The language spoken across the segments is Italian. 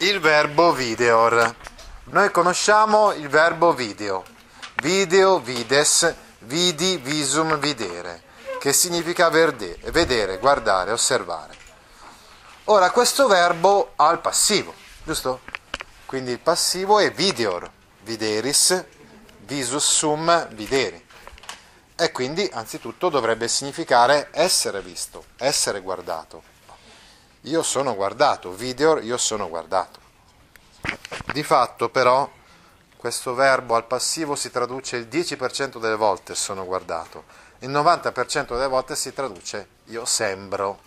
Il verbo videor. Noi conosciamo il verbo video. Video, vides, vidi, visum, videre, che significa verde, vedere, guardare, osservare. Ora questo verbo ha il passivo, giusto? Quindi il passivo è videor, videris, visus sum, videri. E quindi anzitutto dovrebbe significare essere visto, essere guardato io sono guardato, video io sono guardato. Di fatto però questo verbo al passivo si traduce il 10% delle volte sono guardato, il 90% delle volte si traduce io sembro,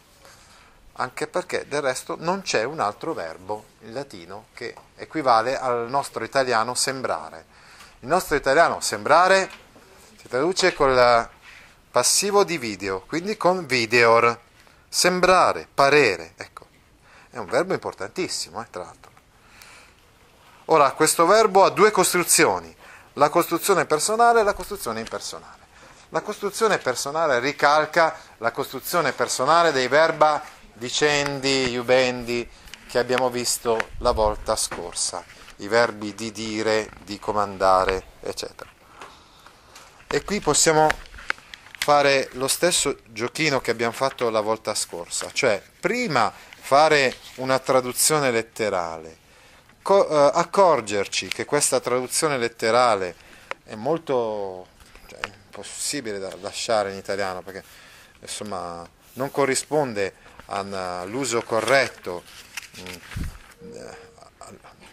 anche perché del resto non c'è un altro verbo in latino che equivale al nostro italiano sembrare. Il nostro italiano sembrare si traduce col passivo di video, quindi con videor Sembrare, parere, ecco, è un verbo importantissimo, eh, tra l'altro. Ora, questo verbo ha due costruzioni, la costruzione personale e la costruzione impersonale. La costruzione personale ricalca la costruzione personale dei verba dicendi, iubendi che abbiamo visto la volta scorsa, i verbi di dire, di comandare, eccetera. E qui possiamo fare lo stesso giochino che abbiamo fatto la volta scorsa, cioè prima fare una traduzione letterale, co- eh, accorgerci che questa traduzione letterale è molto cioè, impossibile da lasciare in italiano perché insomma non corrisponde all'uso corretto, mm, eh,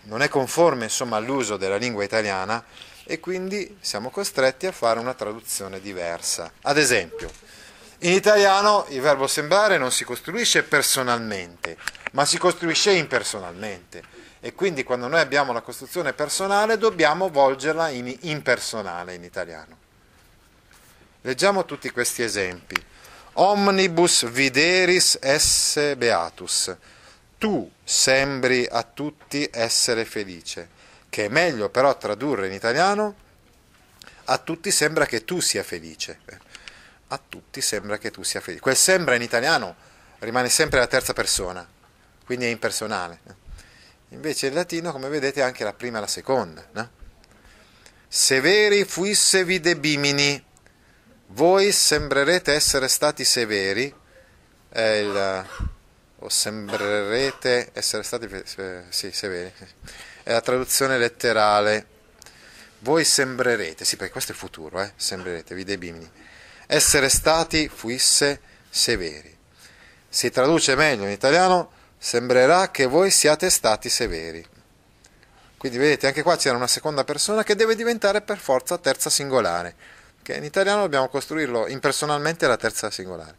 non è conforme insomma, all'uso della lingua italiana e quindi siamo costretti a fare una traduzione diversa. Ad esempio, in italiano il verbo sembrare non si costruisce personalmente, ma si costruisce impersonalmente e quindi quando noi abbiamo la costruzione personale dobbiamo volgerla in impersonale in italiano. Leggiamo tutti questi esempi. Omnibus videris esse beatus. Tu sembri a tutti essere felice che è meglio però tradurre in italiano, a tutti sembra che tu sia felice. A tutti sembra che tu sia felice. Quel sembra in italiano rimane sempre la terza persona, quindi è impersonale. Invece in latino, come vedete, è anche la prima e la seconda. No? Severi fuissevi debimini, voi sembrerete essere stati severi, è il o sembrerete essere stati sì, severi. È la traduzione letterale. Voi sembrerete, sì perché questo è il futuro, eh? sembrerete, vide bimini. Essere stati fuisse severi. Si traduce meglio in italiano, sembrerà che voi siate stati severi. Quindi vedete, anche qua c'era una seconda persona che deve diventare per forza terza singolare, che in italiano dobbiamo costruirlo impersonalmente la terza singolare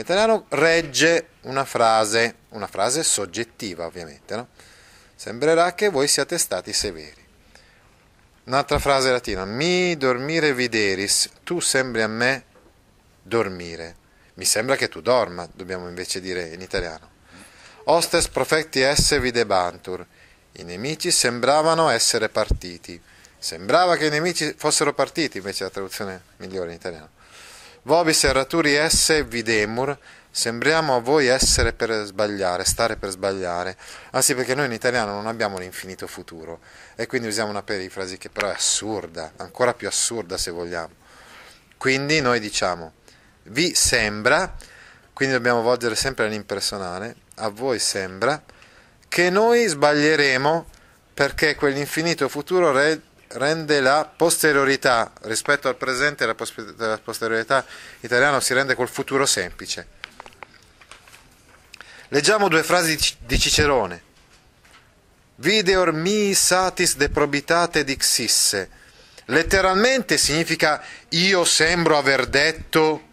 italiano regge una frase, una frase soggettiva ovviamente, no? Sembrerà che voi siate stati severi. Un'altra frase latina, mi dormire videris, tu sembri a me dormire. Mi sembra che tu dorma, dobbiamo invece dire in italiano. Hostes profecti esse videbantur, i nemici sembravano essere partiti. Sembrava che i nemici fossero partiti, invece la traduzione migliore in italiano. Vobis erraturi esse videmur, sembriamo a voi essere per sbagliare, stare per sbagliare. Anzi, ah perché noi in italiano non abbiamo l'infinito futuro e quindi usiamo una perifrasi che però è assurda, ancora più assurda se vogliamo. Quindi noi diciamo, vi sembra, quindi dobbiamo volgere sempre all'impersonale, a voi sembra che noi sbaglieremo perché quell'infinito futuro re rende la posteriorità rispetto al presente, la, la posteriorità italiana si rende col futuro semplice. Leggiamo due frasi di Cicerone. Videor mi satis de probitate dixisse. Letteralmente significa io sembro aver detto,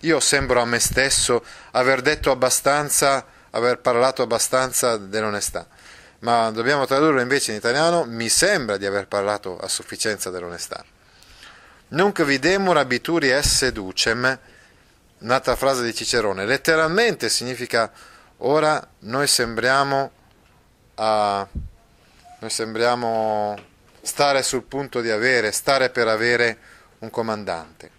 io sembro a me stesso aver detto abbastanza, aver parlato abbastanza dell'onestà ma dobbiamo tradurlo invece in italiano, mi sembra di aver parlato a sufficienza dell'onestà. Nunc videmur abituri es ducem, un'altra frase di Cicerone, letteralmente significa ora noi sembriamo, a, noi sembriamo stare sul punto di avere, stare per avere un comandante,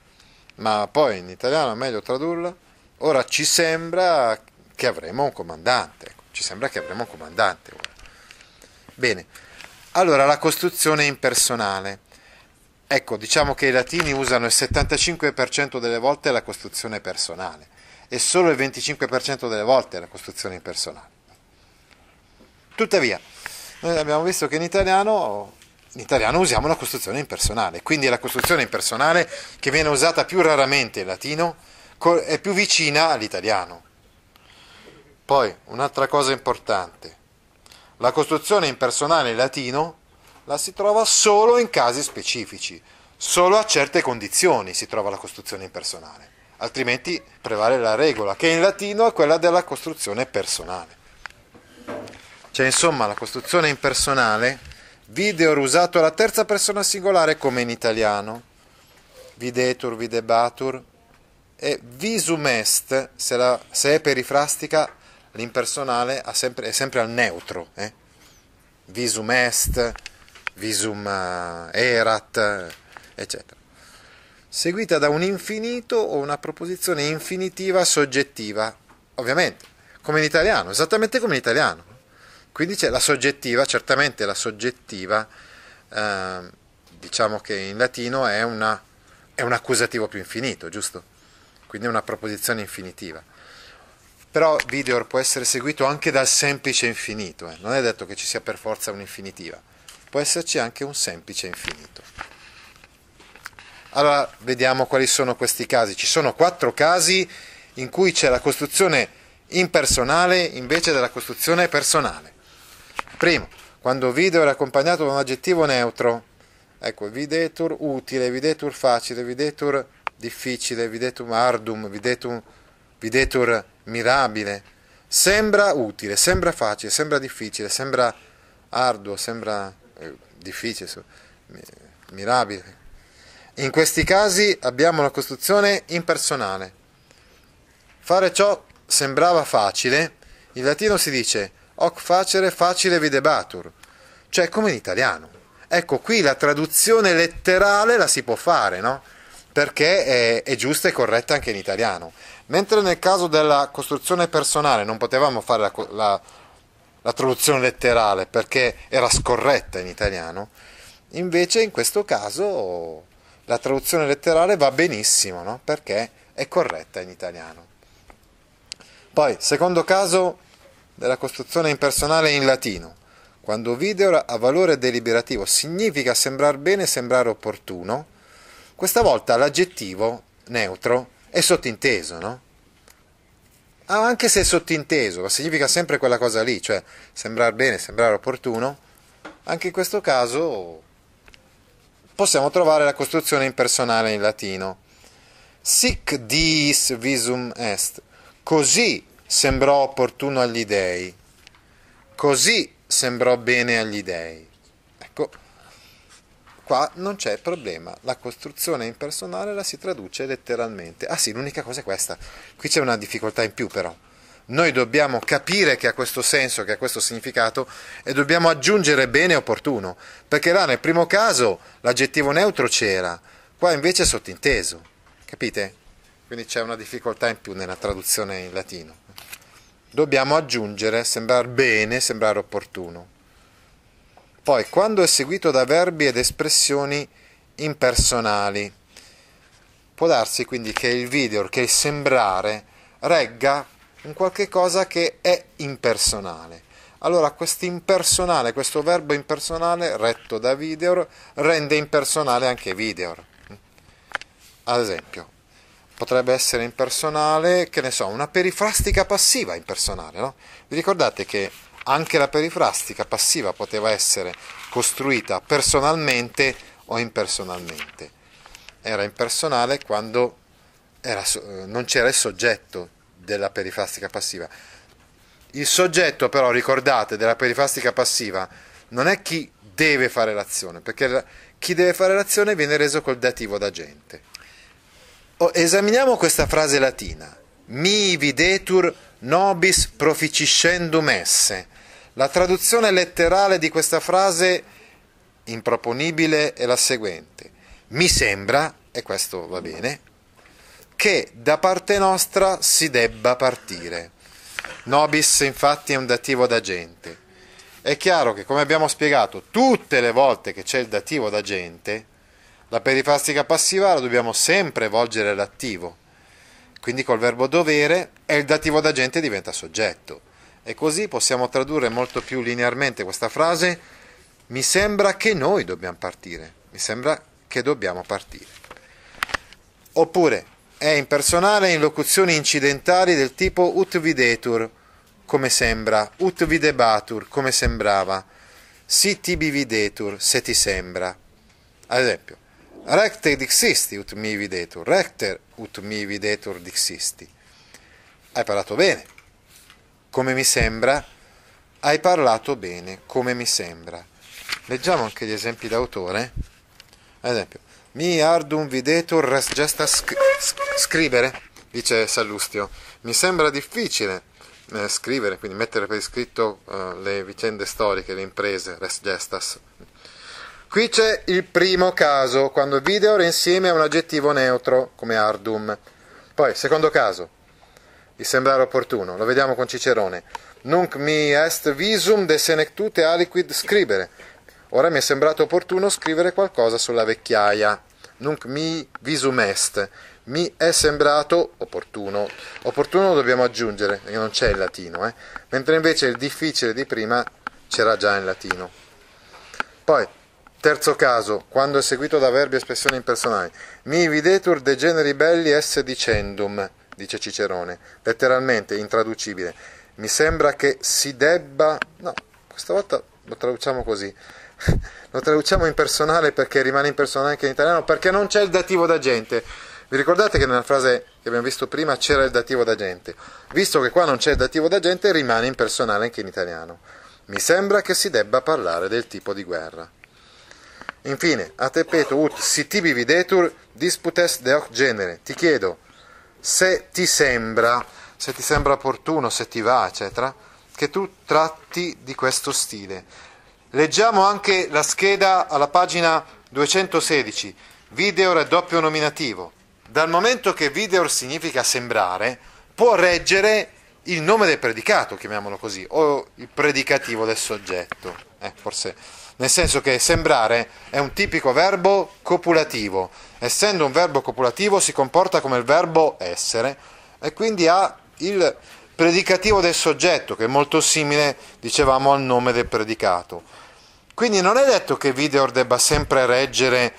ma poi in italiano è meglio tradurla, ora ci sembra che avremo un comandante, ecco, ci sembra che avremo un comandante. Bene, allora la costruzione impersonale. Ecco, diciamo che i latini usano il 75% delle volte la costruzione personale e solo il 25% delle volte la costruzione impersonale. Tuttavia, noi abbiamo visto che in italiano, in italiano usiamo la costruzione impersonale, quindi è la costruzione impersonale che viene usata più raramente in latino è più vicina all'italiano. Poi, un'altra cosa importante, la costruzione impersonale in latino la si trova solo in casi specifici, solo a certe condizioni si trova la costruzione impersonale, altrimenti prevale la regola, che in latino è quella della costruzione personale. Cioè insomma la costruzione impersonale personale, videor usato alla terza persona singolare come in italiano, videtur, videbatur, e visum est, se, la, se è perifrastica, l'impersonale sempre, è sempre al neutro, eh? visum est, visum eh, erat, eh, eccetera. Seguita da un infinito o una proposizione infinitiva soggettiva, ovviamente, come in italiano, esattamente come in italiano. Quindi c'è la soggettiva, certamente la soggettiva, eh, diciamo che in latino è, una, è un accusativo più infinito, giusto? Quindi è una proposizione infinitiva però Videor può essere seguito anche dal semplice infinito, eh? non è detto che ci sia per forza un'infinitiva, può esserci anche un semplice infinito. Allora vediamo quali sono questi casi. Ci sono quattro casi in cui c'è la costruzione impersonale invece della costruzione personale. Primo, quando Videor è accompagnato da un aggettivo neutro, Ecco, videtur utile, videtur facile, videtur difficile, videtum ardum, videtum, videtur mirabile, sembra utile, sembra facile, sembra difficile, sembra arduo, sembra eh, difficile, mirabile. In questi casi abbiamo una costruzione impersonale. Fare ciò sembrava facile, in latino si dice hoc facere facile videbatur, cioè come in italiano. Ecco qui la traduzione letterale la si può fare, no? Perché è, è giusta e corretta anche in italiano. Mentre nel caso della costruzione personale non potevamo fare la, la, la traduzione letterale perché era scorretta in italiano, invece in questo caso la traduzione letterale va benissimo no? perché è corretta in italiano. Poi, secondo caso della costruzione impersonale in latino, quando video ha valore deliberativo significa sembrar bene, sembrare opportuno, questa volta l'aggettivo neutro è sottinteso, no? Ah, anche se è sottinteso, ma significa sempre quella cosa lì, cioè sembrare bene, sembrare opportuno. Anche in questo caso possiamo trovare la costruzione impersonale in latino. Sic diis visum est. Così sembrò opportuno agli dèi, Così sembrò bene agli dèi. Qua non c'è problema, la costruzione impersonale la si traduce letteralmente. Ah sì, l'unica cosa è questa. Qui c'è una difficoltà in più però. Noi dobbiamo capire che ha questo senso, che ha questo significato e dobbiamo aggiungere bene e opportuno, perché là nel primo caso l'aggettivo neutro c'era, qua invece è sottinteso. Capite? Quindi c'è una difficoltà in più nella traduzione in latino. Dobbiamo aggiungere, sembrare bene, sembrare opportuno. Poi, quando è seguito da verbi ed espressioni impersonali. Può darsi quindi che il video, che il sembrare, regga un qualche cosa che è impersonale. Allora questo impersonale, questo verbo impersonale retto da video rende impersonale anche video. Ad esempio, potrebbe essere impersonale, che ne so, una perifrastica passiva impersonale, no? Vi ricordate che anche la perifrastica passiva poteva essere costruita personalmente o impersonalmente. Era impersonale quando era, non c'era il soggetto della perifrastica passiva. Il soggetto però, ricordate, della perifrastica passiva non è chi deve fare l'azione, perché chi deve fare l'azione viene reso col dativo d'agente. Oh, esaminiamo questa frase latina. Mi videtur nobis proficiscendum esse. La traduzione letterale di questa frase improponibile è la seguente. Mi sembra, e questo va bene, che da parte nostra si debba partire. Nobis infatti è un dativo d'agente. È chiaro che, come abbiamo spiegato, tutte le volte che c'è il dativo d'agente, la perifrastica passiva la dobbiamo sempre volgere all'attivo. Quindi col verbo dovere e il dativo d'agente diventa soggetto. E così possiamo tradurre molto più linearmente questa frase, mi sembra che noi dobbiamo partire, mi sembra che dobbiamo partire. Oppure è impersonale in locuzioni incidentali del tipo ut videtur, come sembra, ut videbatur, come sembrava, si tibi videtur, se ti sembra. Ad esempio, recte dixisti ut mi videtur, recter ut mi videtur dixisti. Hai parlato bene come mi sembra, hai parlato bene, come mi sembra. Leggiamo anche gli esempi d'autore. Ad esempio, mi ardum videtur res gesta sc- scrivere, dice Sallustio. Mi sembra difficile eh, scrivere, quindi mettere per iscritto eh, le vicende storiche, le imprese, res gestas. Qui c'è il primo caso, quando videor è insieme a un aggettivo neutro come ardum. Poi, secondo caso, di sembrare opportuno. Lo vediamo con Cicerone. Nunc mi est visum de senectute aliquid scribere. Ora mi è sembrato opportuno scrivere qualcosa sulla vecchiaia. Nunc mi visum est. Mi è sembrato opportuno. Opportuno lo dobbiamo aggiungere, perché non c'è il latino. Eh? Mentre invece il difficile di prima c'era già in latino. Poi, terzo caso, quando è seguito da verbi e espressioni impersonali. Mi videtur de generi belli esse dicendum dice Cicerone, letteralmente intraducibile. Mi sembra che si debba... No, questa volta lo traduciamo così. lo traduciamo in personale perché rimane in personale anche in italiano, perché non c'è il dativo d'agente. Vi ricordate che nella frase che abbiamo visto prima c'era il dativo d'agente? Visto che qua non c'è il dativo d'agente, rimane in personale anche in italiano. Mi sembra che si debba parlare del tipo di guerra. Infine, a tepeto ut si tibi videtur disputes de hoc genere. Ti chiedo, se ti sembra, se ti sembra opportuno, se ti va, eccetera, che tu tratti di questo stile. Leggiamo anche la scheda alla pagina 216, videor è doppio nominativo. Dal momento che videor significa sembrare, può reggere il nome del predicato, chiamiamolo così, o il predicativo del soggetto. Eh, forse nel senso che sembrare è un tipico verbo copulativo, essendo un verbo copulativo si comporta come il verbo essere e quindi ha il predicativo del soggetto che è molto simile, dicevamo, al nome del predicato. Quindi non è detto che Videor debba sempre reggere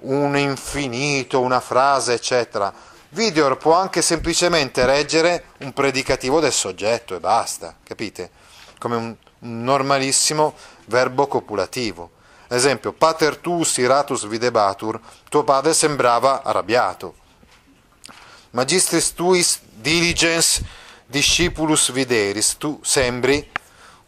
un infinito, una frase, eccetera. Videor può anche semplicemente reggere un predicativo del soggetto e basta, capite? Come un normalissimo verbo copulativo. Esempio, pater tu siratus videbatur, tuo padre sembrava arrabbiato. Magistris tuis diligens discipulus videris, tu sembri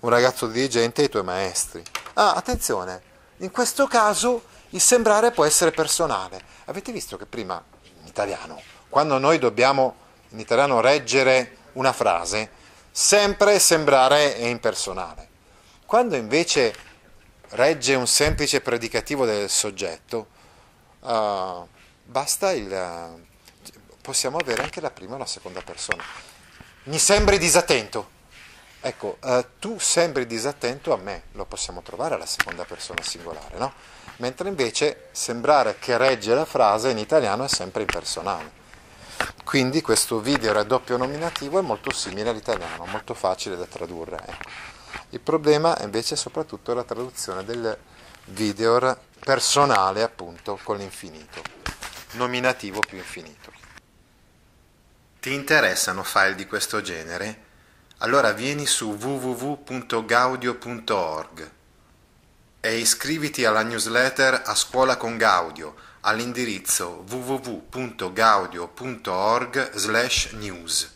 un ragazzo dirigente ai tuoi maestri. Ah, attenzione, in questo caso il sembrare può essere personale. Avete visto che prima in italiano, quando noi dobbiamo in italiano reggere una frase, sempre sembrare è impersonale. Quando invece regge un semplice predicativo del soggetto, uh, basta il... Eh, possiamo avere anche la prima o la seconda persona. Mi sembri disattento. Ecco, uh, tu sembri disattento a me, lo possiamo trovare alla seconda persona singolare, no? Mentre invece sembrare che regge la frase in italiano è sempre impersonale. Quindi questo video raddoppio nominativo è molto simile all'italiano, molto facile da tradurre. Ecco. Il problema invece è soprattutto la traduzione del video personale appunto con l'infinito, nominativo più infinito. Ti interessano file di questo genere? Allora vieni su www.gaudio.org e iscriviti alla newsletter A Scuola con Gaudio all'indirizzo www.gaudio.org/news.